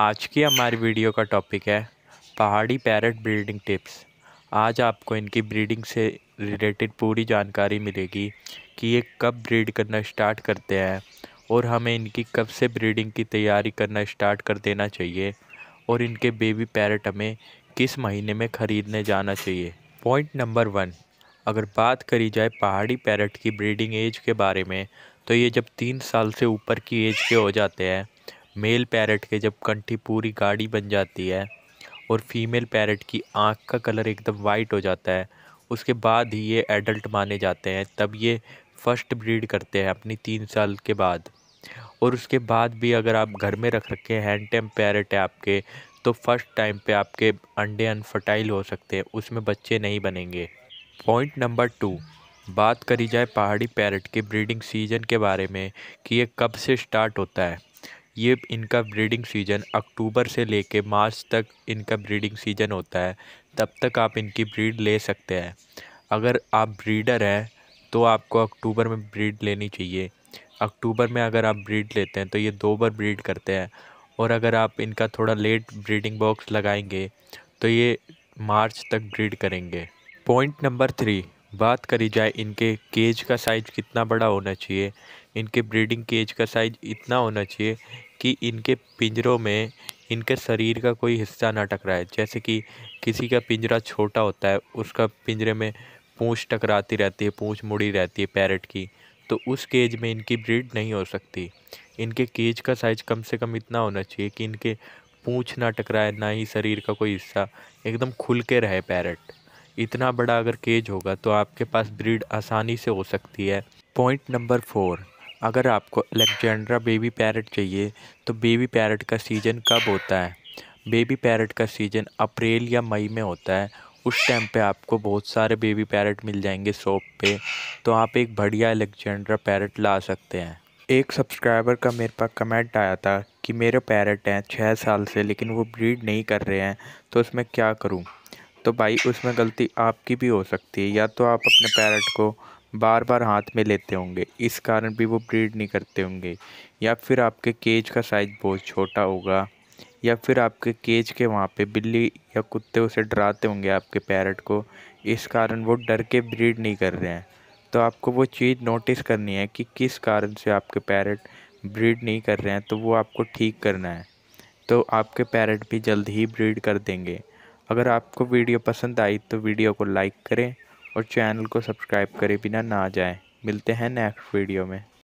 आज की हमारी वीडियो का टॉपिक है पहाड़ी पैरट ब्रीडिंग टिप्स आज आपको इनकी ब्रीडिंग से रिलेटेड पूरी जानकारी मिलेगी कि ये कब ब्रीड करना स्टार्ट करते हैं और हमें इनकी कब से ब्रीडिंग की तैयारी करना स्टार्ट कर देना चाहिए और इनके बेबी पैरट हमें किस महीने में ख़रीदने जाना चाहिए पॉइंट नंबर वन अगर बात करी जाए पहाड़ी पैरट की ब्रीडिंग एज के बारे में तो ये जब तीन साल से ऊपर की एज के हो जाते हैं मेल पैरट के जब कंठी पूरी गाढ़ी बन जाती है और फीमेल पैरट की आँख का कलर एकदम वाइट हो जाता है उसके बाद ही ये एडल्ट माने जाते हैं तब ये फर्स्ट ब्रीड करते हैं अपनी तीन साल के बाद और उसके बाद भी अगर आप घर में रख रखे हैंड टेम पैरट है आपके तो फर्स्ट टाइम पे आपके अंडे अनफर्टाइल हो सकते हैं उसमें बच्चे नहीं बनेंगे पॉइंट नंबर टू बात करी जाए पहाड़ी पैरट के ब्रीडिंग सीजन के बारे में कि ये कब से स्टार्ट होता है ये इनका ब्रीडिंग सीजन अक्टूबर से लेके मार्च तक इनका ब्रीडिंग सीजन होता है तब तक आप इनकी ब्रीड ले सकते हैं अगर आप ब्रीडर हैं तो आपको अक्टूबर में ब्रीड लेनी चाहिए अक्टूबर में अगर आप ब्रीड लेते हैं तो ये दो बार ब्रीड करते हैं और अगर आप इनका थोड़ा लेट ब्रीडिंग बॉक्स लगाएंगे तो ये मार्च तक ब्रीड करेंगे पॉइंट नंबर थ्री बात करी जाए इनके केज का साइज़ कितना बड़ा होना चाहिए इनके ब्रीडिंग केज का साइज इतना होना चाहिए कि इनके पिंजरों में इनके शरीर का कोई हिस्सा ना टकराए जैसे कि किसी का पिंजरा छोटा होता है उसका पिंजरे में पूँछ टकराती रहती है पूँछ मुड़ी रहती है पैरट की तो उस केज में इनकी ब्रीड नहीं हो सकती इनके केज का साइज़ कम से कम इतना होना चाहिए कि इनके पूँछ ना टकराए ना ही शरीर का कोई हिस्सा एकदम खुल के रहे पैरट इतना बड़ा अगर केज होगा तो आपके पास ब्रीड आसानी से हो सकती है पॉइंट नंबर फोर अगर आपको अलेक्जेंड्रा बेबी पैरट चाहिए तो बेबी पैरट का सीज़न कब होता है बेबी पैरट का सीज़न अप्रैल या मई में होता है उस टाइम पे आपको बहुत सारे बेबी पैरट मिल जाएंगे शॉप पे तो आप एक बढ़िया अलेक्जेंड्रा पैरट ला सकते हैं एक सब्सक्राइबर का मेरे पास कमेंट आया था कि मेरे पैरट हैं छः साल से लेकिन वो ब्रीड नहीं कर रहे हैं तो उसमें क्या करूँ तो भाई उसमें गलती आपकी भी हो सकती है या तो आप अपने पैरट को बार बार हाथ में लेते होंगे इस कारण भी वो ब्रीड नहीं करते होंगे या फिर आपके केज का साइज़ बहुत छोटा होगा या फिर आपके केज के वहाँ पे बिल्ली या कुत्ते उसे डराते होंगे आपके पैरट को इस कारण वो डर के ब्रीड नहीं कर रहे हैं तो आपको वो चीज़ नोटिस करनी है कि किस कारण से आपके पैरट ब्रीड नहीं कर रहे हैं तो वो आपको ठीक करना है तो आपके पैरट भी जल्द ही ब्रीड कर देंगे अगर आपको वीडियो पसंद आई तो वीडियो को लाइक करें और चैनल को सब्सक्राइब करे बिना ना जाए मिलते हैं नेक्स्ट वीडियो में